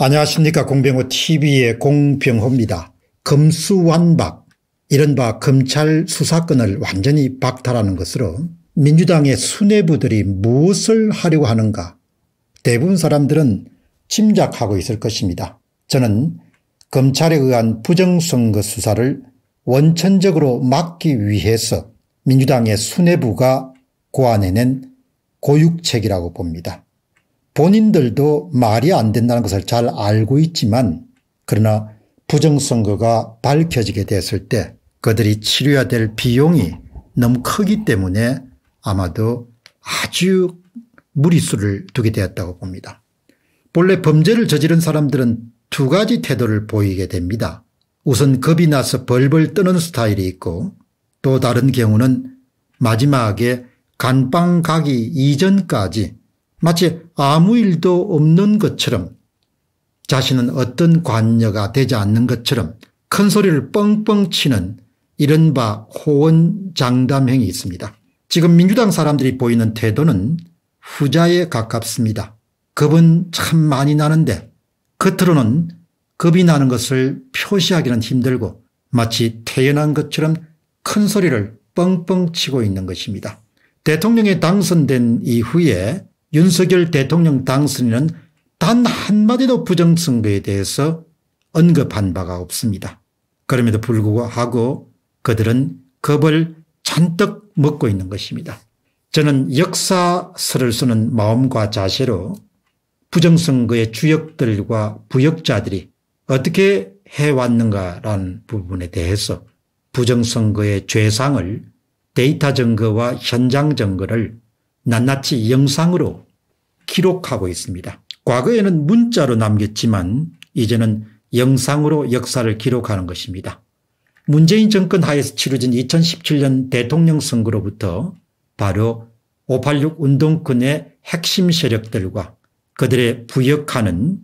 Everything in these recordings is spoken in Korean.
안녕하십니까 공병호 tv의 공병호입니다. 검수완박 이른바 검찰 수사권을 완전히 박탈하는 것으로 민주당의 수뇌부들이 무엇을 하려고 하는가 대부분 사람들은 짐작하고 있을 것입니다. 저는 검찰에 의한 부정선거 수사를 원천적으로 막기 위해서 민주당의 수뇌부가 고안해낸 고육책이라고 봅니다. 본인들도 말이 안 된다는 것을 잘 알고 있지만 그러나 부정선거가 밝혀지게 됐을 때 그들이 치료해야 될 비용이 너무 크기 때문에 아마도 아주 무리수를 두게 되었다고 봅니다. 본래 범죄를 저지른 사람들은 두 가지 태도를 보이게 됩니다. 우선 겁이 나서 벌벌 떠는 스타일이 있고 또 다른 경우는 마지막에 간방 가기 이전까지 마치 아무 일도 없는 것처럼 자신은 어떤 관여가 되지 않는 것처럼 큰 소리를 뻥뻥 치는 이른바 호언장담행이 있습니다. 지금 민주당 사람들이 보이는 태도는 후자에 가깝습니다. 겁은 참 많이 나는데 겉으로는 그 겁이 나는 것을 표시하기는 힘들고 마치 태어난 것처럼 큰 소리를 뻥뻥 치고 있는 것입니다. 대통령에 당선된 이후에 윤석열 대통령 당선인은 단 한마디도 부정선거에 대해서 언급한 바가 없습니다. 그럼에도 불구하고 그들은 겁을 잔뜩 먹고 있는 것입니다. 저는 역사서를 쓰는 마음과 자세로 부정선거의 주역들과 부역자들이 어떻게 해왔는가라는 부분에 대해서 부정선거의 죄상을 데이터 증거와 현장 증거를 낱낱이 영상으로 기록하고 있습니다. 과거에는 문자로 남겼지만 이제는 영상으로 역사를 기록하는 것입니다. 문재인 정권 하에서 치러진 2017년 대통령 선거로부터 바로 586 운동권의 핵심 세력들과 그들의 부역하는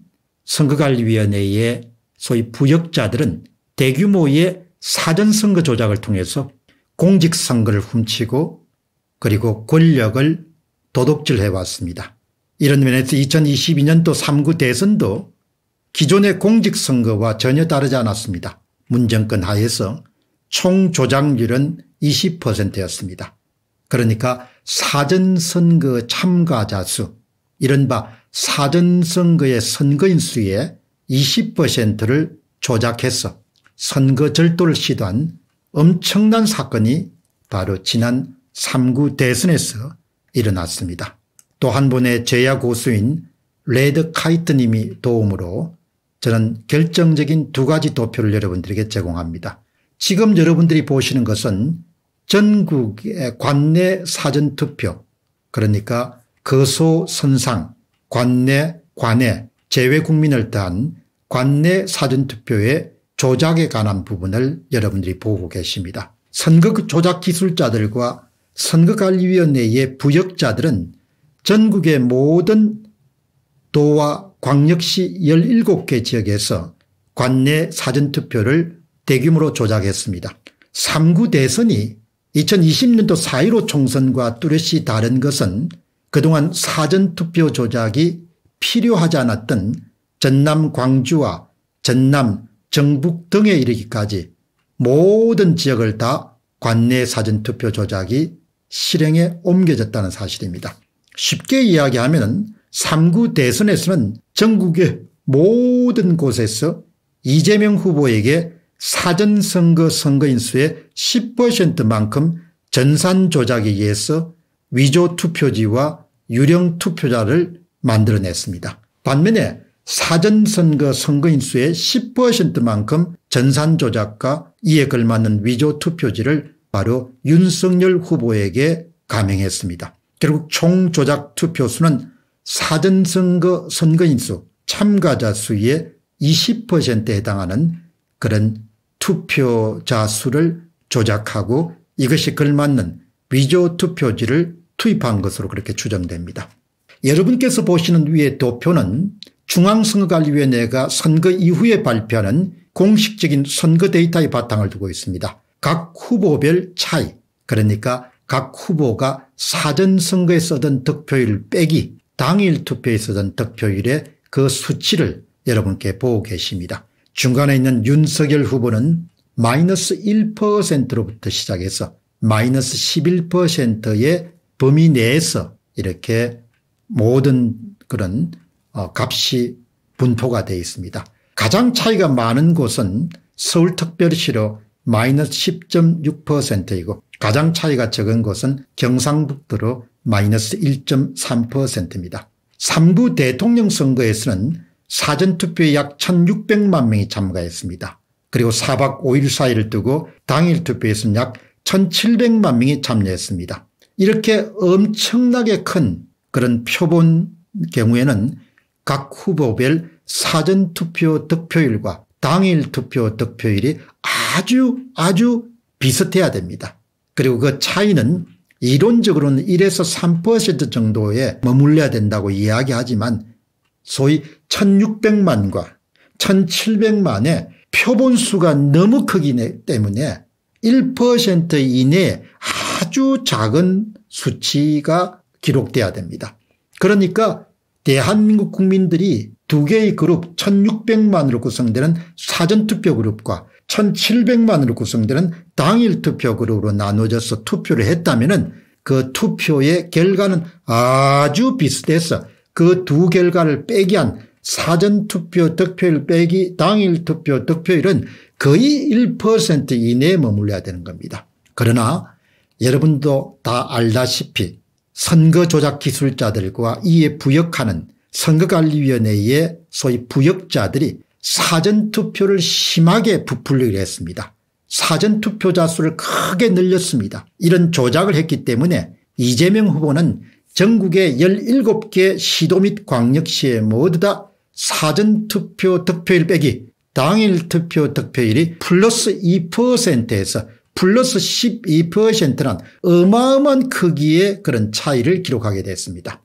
선거관리위원회의 소위 부역자들은 대규모의 사전선거 조작을 통해서 공직선거를 훔치고 그리고 권력을 도둑질 해왔습니다. 이런 면에서 2022년도 3구 대선도 기존의 공직선거와 전혀 다르지 않았습니다. 문정권 하에서 총 조작률은 20%였습니다. 그러니까 사전선거 참가자 수 이른바 사전선거의 선거인 수의 20%를 조작해서 선거 절도를 시도한 엄청난 사건이 바로 지난 3구 대선에서 일어났습니다. 또 한 분의 제야 고수인 레드 카이트님이 도움으로 저는 결정적인 두 가지 도표를 여러분들에게 제공합니다. 지금 여러분들이 보시는 것은 전국의 관내 사전투표 그러니까 거소 선상 관내 관내 재외국민을 더한 관내 사전투표의 조작에 관한 부분을 여러분들이 보고 계십니다. 선거 그 조작 기술자들과 선거관리위원회의 부역자들은 전국의 모든 도와 광역시 17개 지역에서 관내 사전투표를 대규모로 조작했습니다. 3구 대선이 2020년도 4.15 총선과 뚜렷이 다른 것은 그동안 사전투표 조작이 필요하지 않았던 전남 광주와 전남 정북 등에 이르기까지 모든 지역을 다 관내 사전투표 조작이 실행에 옮겨졌다는 사실입니다. 쉽게 이야기하면 3구 대선에서는 전국의 모든 곳에서 이재명 후보에게 사전선거 선거인 수의 10%만큼 전산 조작에 의해서 위조 투표지와 유령 투표자를 만들어냈습니다. 반면에 사전선거 선거인 수의 10%만큼 전산 조작과 이에 걸맞는 위조 투표지를 바로 윤석열 후보에게 감행했습니다. 결국 총조작 투표수는 사전선거 선거인수 참가자 수의 20%에 해당하는 그런 투표자 수를 조작하고 이것이 걸맞는 위조 투표지를 투입한 것으로 그렇게 추정됩니다. 여러분께서 보시는 위의 도표는 중앙선거관리위원회가 선거 이후에 발표하는 공식적인 선거 데이터의 바탕을 두고 있습니다. 각 후보별 차이 그러니까 각 후보가 사전선거에 쓰던 득표율 빼기 당일 투표에 쓰던 득표율의 그 수치를 여러분께 보고 계십니다. 중간에 있는 윤석열 후보는 마이너스 1%로부터 시작해서 마이너스 11%의 범위 내에서 이렇게 모든 그런 어, 값이 분포가 되어 있습니다. 가장 차이가 많은 곳은 서울특별시로 마이너스 10.6%이고 가장 차이가 적은 곳은 경상북도로 마이너스 1.3%입니다. 3부 대통령 선거에서는 사전투표에 약 1600만 명이 참가했습니다. 그리고 4박 5일 사이를 두고 당일 투표에서는 약 1700만 명이 참여했습니다. 이렇게 엄청나게 큰 그런 표본 경우에는 각 후보별 사전투표 득표율과 당일 투표 득표율이 아주 아주 비슷해야 됩니다. 그리고 그 차이는 이론적으로는 1에서 3% 정도에 머물러야 된다고 이야기하지만 소위 1600만과 1700만의 표본수가 너무 크기 때문에 1% 이내에 아주 작은 수치가 기록돼야 됩니다. 그러니까 대한민국 국민들이 두 개의 그룹 1600만으로 구성되는 사전투표 그룹과 1700만으로 구성되는 당일 투표 그룹으로 나눠져서 투표를 했다면 그 투표의 결과는 아주 비슷해서 그 두 결과를 빼기 한 사전투표 득표율 빼기 당일 투표 득표율은 거의 1% 이내에 머물러야 되는 겁니다. 그러나 여러분도 다 알다시피 선거 조작 기술자들과 이에 부역하는 선거관리위원회의 소위 부역자들이 사전투표를 심하게 부풀리기로 했습니다. 사전투표자 수를 크게 늘렸습니다. 이런 조작을 했기 때문에 이재명 후보는 전국의 17개 시도 및 광역시에 모두 다 사전투표 득표일 빼기 당일 투표 득표율이 플러스 2%에서 플러스 12%란 어마어마한 크기의 그런 차이를 기록하게 됐습니다.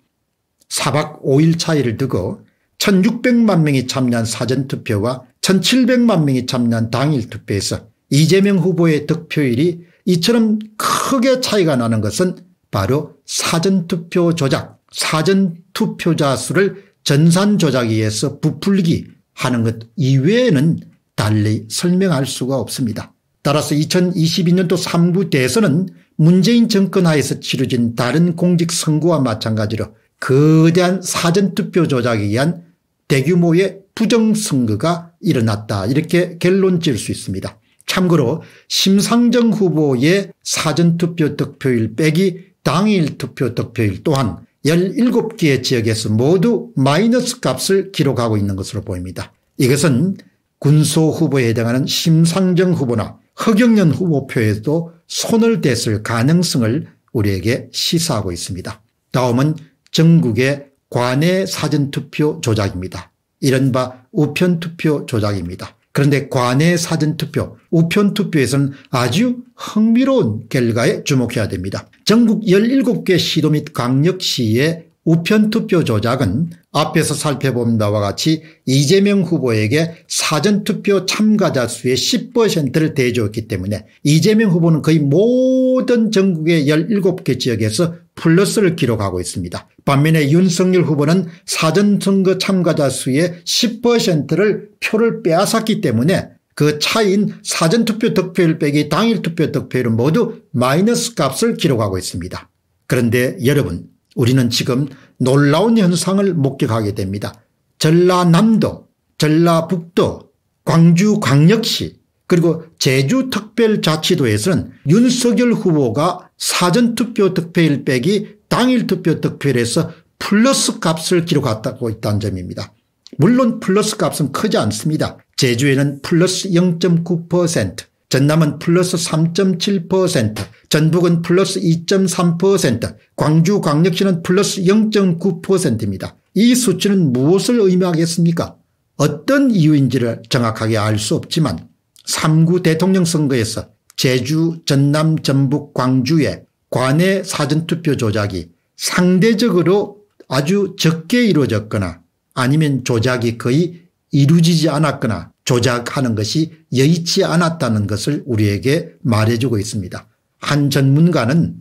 4박 5일 차이를 두고 1600만 명이 참여한 사전투표와 1700만 명이 참여한 당일투표에서 이재명 후보의 득표율이 이처럼 크게 차이가 나는 것은 바로 사전투표 조작 사전투표자 수를 전산조작에 의해서 부풀리기 하는 것 이외에는 달리 설명할 수가 없습니다. 따라서 2022년도 3부 대선은 문재인 정권 하에서 치러진 다른 공직선거와 마찬가지로 거대한 사전투표 조작에 의한 대규모의 부정선거가 일어났다 이렇게 결론 지을 수 있습니다. 참고로 심상정 후보의 사전투표 득표율 빼기 당일 투표 득표율 또한 17개의 지역에서 모두 마이너스 값을 기록하고 있는 것으로 보입니다. 이것은 군소 후보에 해당하는 심상정 후보나 허경련 후보표에도 손을 댔을 가능성을 우리에게 시사하고 있습니다. 다음은 전국의 관내 사전투표 조작입니다. 이른바 우편투표 조작입니다. 그런데 관내 사전투표, 우편투표에서는 아주 흥미로운 결과에 주목해야 됩니다. 전국 17개 시도 및 광역시의 우편투표 조작은 앞에서 살펴본 바와 같이 이재명 후보에게 사전투표 참가자 수의 10%를 대조했기 때문에 이재명 후보는 거의 모든 전국의 17개 지역에서 플러스를 기록하고 있습니다. 반면에 윤석열 후보는 사전선거 참가자 수의 10%를 표를 빼앗았기 때문에 그 차인 사전투표 득표율 빼기 당일투표 득표율은 모두 마이너스 값을 기록하고 있습니다. 그런데 여러분 우리는 지금 놀라운 현상을 목격하게 됩니다. 전라남도 전라북도 광주광역시 그리고 제주특별자치도에서는 윤석열 후보가 사전투표 득표일 빼기 당일 투표 득표일에서 플러스 값을 기록했다고 있다는 점입니다. 물론 플러스 값은 크지 않습니다. 제주에는 플러스 0.9% 전남은 플러스 3.7% 전북은 플러스 2.3% 광주광역시는 플러스 0.9%입니다. 이 수치는 무엇을 의미하겠습니까 어떤 이유인지를 정확하게 알 수 없지만 3구 대통령 선거에서 제주, 전남, 전북, 광주의 관내 사전투표 조작이 상대적으로 아주 적게 이루어졌거나 아니면 조작이 거의 이루어지지 않았거나 조작하는 것이 여의치 않았다는 것을 우리에게 말해주고 있습니다. 한 전문가는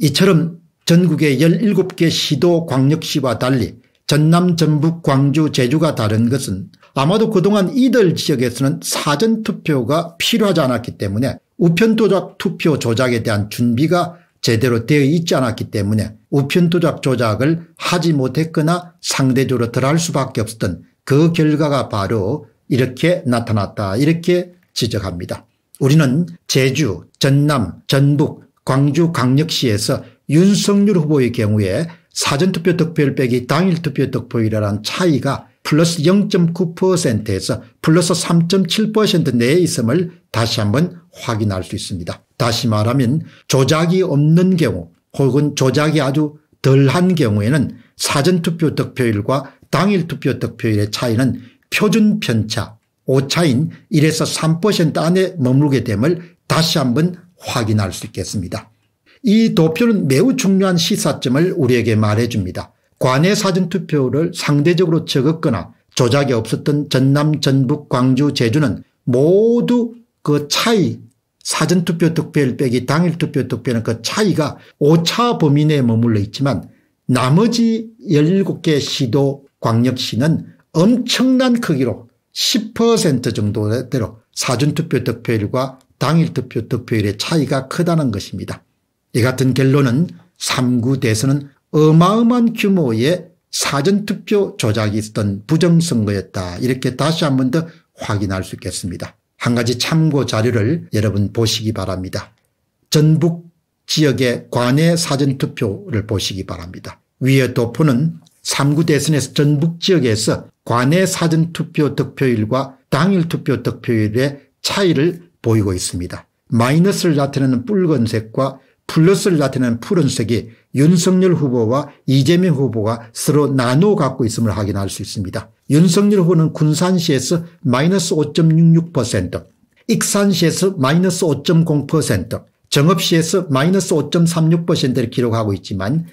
이처럼 전국의 17개 시도 광역시와 달리 전남, 전북, 광주, 제주가 다른 것은 아마도 그동안 이들 지역에서는 사전투표가 필요하지 않았기 때문에 우편 도작 투표 조작에 대한 준비가 제대로 되어 있지 않았기 때문에 우편 도작 조작을 하지 못했거나 상대적으로 덜할 수밖에 없었던 그 결과가 바로 이렇게 나타났다 이렇게 지적합니다. 우리는 제주 전남 전북 광주 강력시에서 윤석열 후보의 경우에 사전투표 득표율빼기 당일 투표 득표율이라는 차이가 플러스 0.9%에서 플러스 3.7% 내에 있음을 다시 한번 확인할 수 있습니다. 다시 말하면 조작이 없는 경우 혹은 조작이 아주 덜한 경우에는 사전투표 득표율과 당일 투표 득표율의 차이는 표준 편차 오차인 1에서 3% 안에 머물게 됨을 다시 한번 확인할 수 있겠습니다. 이 도표는 매우 중요한 시사점을 우리에게 말해줍니다. 관외 사전투표를 상대적으로 적었거나 조작이 없었던 전남 전북 광주 제주는 모두 그 차이 사전투표 득표율 빼기 당일 투표 득표는 그 차이가 5차 범위 내에 머물러 있지만 나머지 17개 시도 광역시는 엄청난 크기로 10% 정도대로 사전투표 득표율과 당일 투표 득표율의 차이가 크다는 것입니다. 이 같은 결론은 3구 대선은 어마어마한 규모의 사전투표 조작이 있었던 부정선거였다. 이렇게 다시 한 번 더 확인할 수 있겠습니다. 한 가지 참고 자료를 여러분 보시기 바랍니다. 전북 지역의 관외 사전투표를 보시기 바랍니다. 위의 도포는 3구 대선에서 전북 지역에서 관외 사전투표 득표율과 당일 투표 득표율의 차이를 보이고 있습니다. 마이너스를 나타내는 붉은색과 플러스를 나타내는 푸른색이 윤석열 후보와 이재명 후보가 서로 나누어 갖고 있음을 확인할 수 있습니다. 윤석열 후보는 군산시에서 마이너스 5.66% 익산시에서 마이너스 5.0% 정읍시에서 마이너스 5.36%를 기록하고 있지만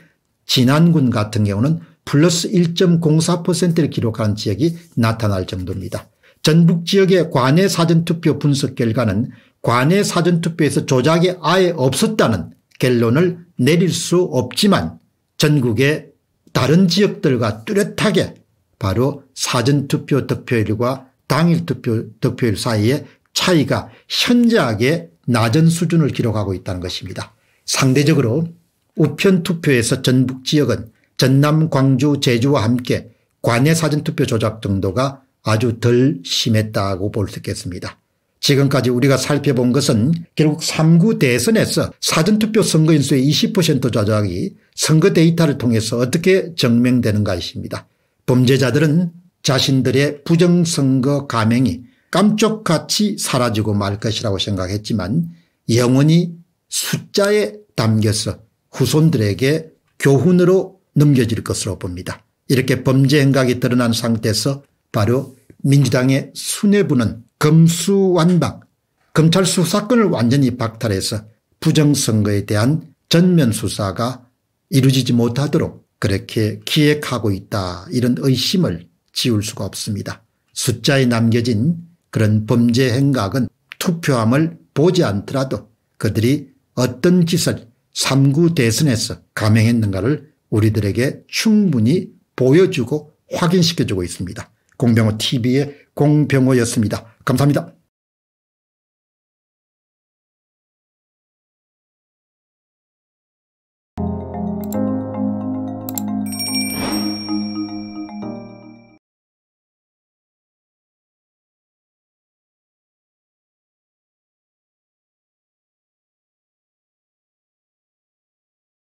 진안군 같은 경우는 플러스 1.04%를 기록한 지역이 나타날 정도입니다. 전북 지역의 관내 사전투표 분석 결과는 관내 사전투표에서 조작이 아예 없었다는 결론을 내릴 수 없지만 전국의 다른 지역들과 뚜렷하게 바로 사전투표 득표율과 당일 투표 득표율 사이에 차이가 현저하게 낮은 수준을 기록하고 있다는 것입니다. 상대적으로 우편 투표에서 전북 지역은 전남 광주 제주와 함께 관내 사전투표 조작 정도가 아주 덜 심했다고 볼 수 있겠습니다. 지금까지 우리가 살펴본 것은 결국 3구 대선에서 사전투표 선거인수의 20% 조작이 선거 데이터를 통해서 어떻게 증명되는가이십니다. 범죄자들은 자신들의 부정선거 감행이 깜쪽같이 사라지고 말 것이라고 생각했지만 영원히 숫자에 담겨서 후손들에게 교훈으로 넘겨질 것으로 봅니다. 이렇게 범죄 행각이 드러난 상태에서 바로 민주당의 순회부는 검수완박 검찰 수사권을 완전히 박탈해서 부정선거에 대한 전면 수사가 이루어지지 못하도록 그렇게 기획하고 있다 이런 의심을 지울 수가 없습니다. 숫자에 남겨진 그런 범죄 행각은 투표함을 보지 않더라도 그들이 어떤 짓을 3구 대선에서 감행했는가를 우리들에게 충분히 보여주고 확인시켜주고 있습니다. 공병호 TV의 공병호였습니다. 감사합니다.